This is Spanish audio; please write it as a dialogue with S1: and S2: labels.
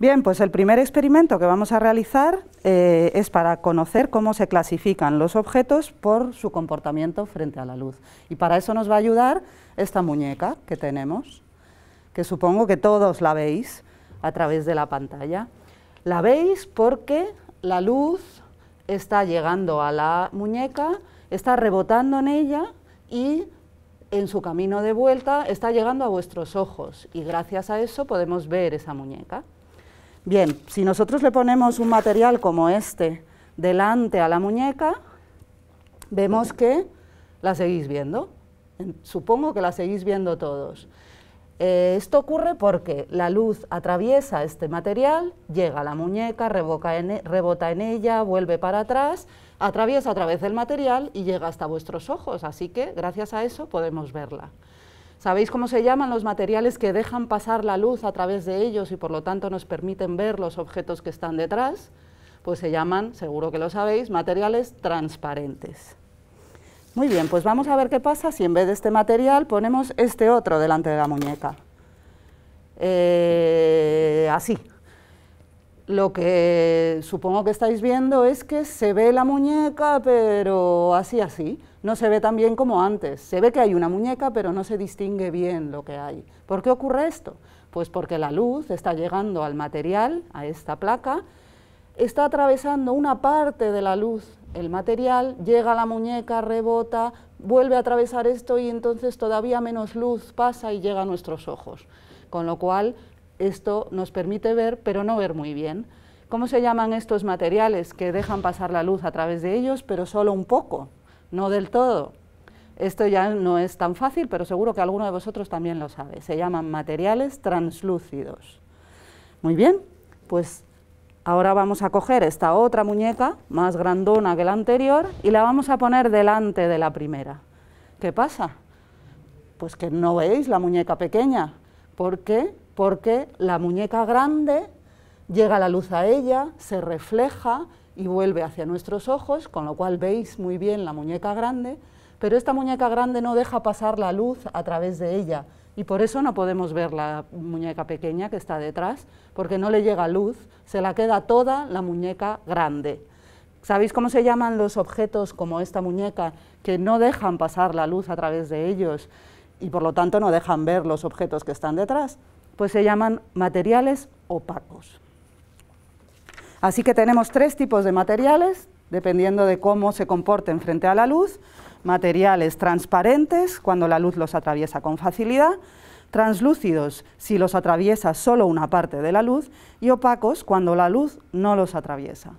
S1: Bien, pues el primer experimento que vamos a realizar eh, es para conocer cómo se clasifican los objetos por su comportamiento frente a la luz. Y para eso nos va a ayudar esta muñeca que tenemos, que supongo que todos la veis a través de la pantalla. La veis porque la luz está llegando a la muñeca, está rebotando en ella y en su camino de vuelta está llegando a vuestros ojos y gracias a eso podemos ver esa muñeca. Bien, si nosotros le ponemos un material como este delante a la muñeca, vemos que la seguís viendo. Supongo que la seguís viendo todos. Eh, esto ocurre porque la luz atraviesa este material, llega a la muñeca, e, rebota en ella, vuelve para atrás, atraviesa otra vez el material y llega hasta vuestros ojos. Así que gracias a eso podemos verla. ¿Sabéis cómo se llaman los materiales que dejan pasar la luz a través de ellos y por lo tanto nos permiten ver los objetos que están detrás? Pues se llaman, seguro que lo sabéis, materiales transparentes. Muy bien, pues vamos a ver qué pasa si en vez de este material ponemos este otro delante de la muñeca. Eh, así, lo que supongo que estáis viendo es que se ve la muñeca, pero así, así. No se ve tan bien como antes. Se ve que hay una muñeca, pero no se distingue bien lo que hay. ¿Por qué ocurre esto? Pues porque la luz está llegando al material, a esta placa, está atravesando una parte de la luz, el material, llega a la muñeca, rebota, vuelve a atravesar esto y entonces todavía menos luz pasa y llega a nuestros ojos. Con lo cual, esto nos permite ver, pero no ver muy bien. ¿Cómo se llaman estos materiales que dejan pasar la luz a través de ellos, pero solo un poco, no del todo? Esto ya no es tan fácil, pero seguro que alguno de vosotros también lo sabe. Se llaman materiales translúcidos. Muy bien, pues ahora vamos a coger esta otra muñeca, más grandona que la anterior, y la vamos a poner delante de la primera. ¿Qué pasa? Pues que no veis la muñeca pequeña, qué? porque la muñeca grande llega la luz a ella, se refleja y vuelve hacia nuestros ojos, con lo cual veis muy bien la muñeca grande, pero esta muñeca grande no deja pasar la luz a través de ella y por eso no podemos ver la muñeca pequeña que está detrás, porque no le llega luz, se la queda toda la muñeca grande. ¿Sabéis cómo se llaman los objetos como esta muñeca que no dejan pasar la luz a través de ellos y por lo tanto no dejan ver los objetos que están detrás? pues se llaman materiales opacos. Así que tenemos tres tipos de materiales, dependiendo de cómo se comporten frente a la luz. Materiales transparentes, cuando la luz los atraviesa con facilidad, translúcidos si los atraviesa solo una parte de la luz, y opacos cuando la luz no los atraviesa.